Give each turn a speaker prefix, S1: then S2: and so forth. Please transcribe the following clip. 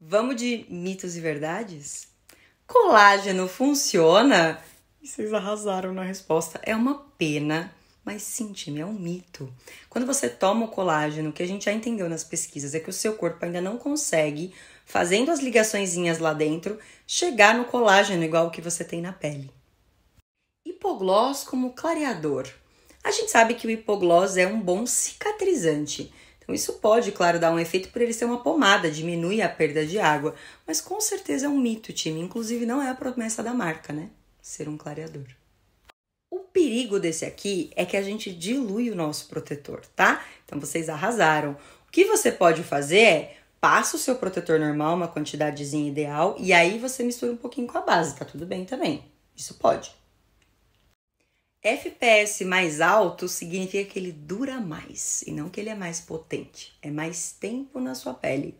S1: Vamos de mitos e verdades? Colágeno funciona? E vocês arrasaram na resposta. É uma pena, mas sim, time, é um mito. Quando você toma o colágeno, que a gente já entendeu nas pesquisas, é que o seu corpo ainda não consegue, fazendo as ligaçõezinhas lá dentro, chegar no colágeno igual o que você tem na pele. Hipoglós como clareador. A gente sabe que o hipoglós é um bom cicatrizante então, isso pode, claro, dar um efeito por ele ser uma pomada, diminui a perda de água, mas com certeza é um mito, time. Inclusive, não é a promessa da marca, né? Ser um clareador. O perigo desse aqui é que a gente dilui o nosso protetor, tá? Então, vocês arrasaram. O que você pode fazer é passa o seu protetor normal, uma quantidadezinha ideal, e aí você mistura um pouquinho com a base, tá tudo bem também. Isso pode. FPS mais alto significa que ele dura mais e não que ele é mais potente, é mais tempo na sua pele.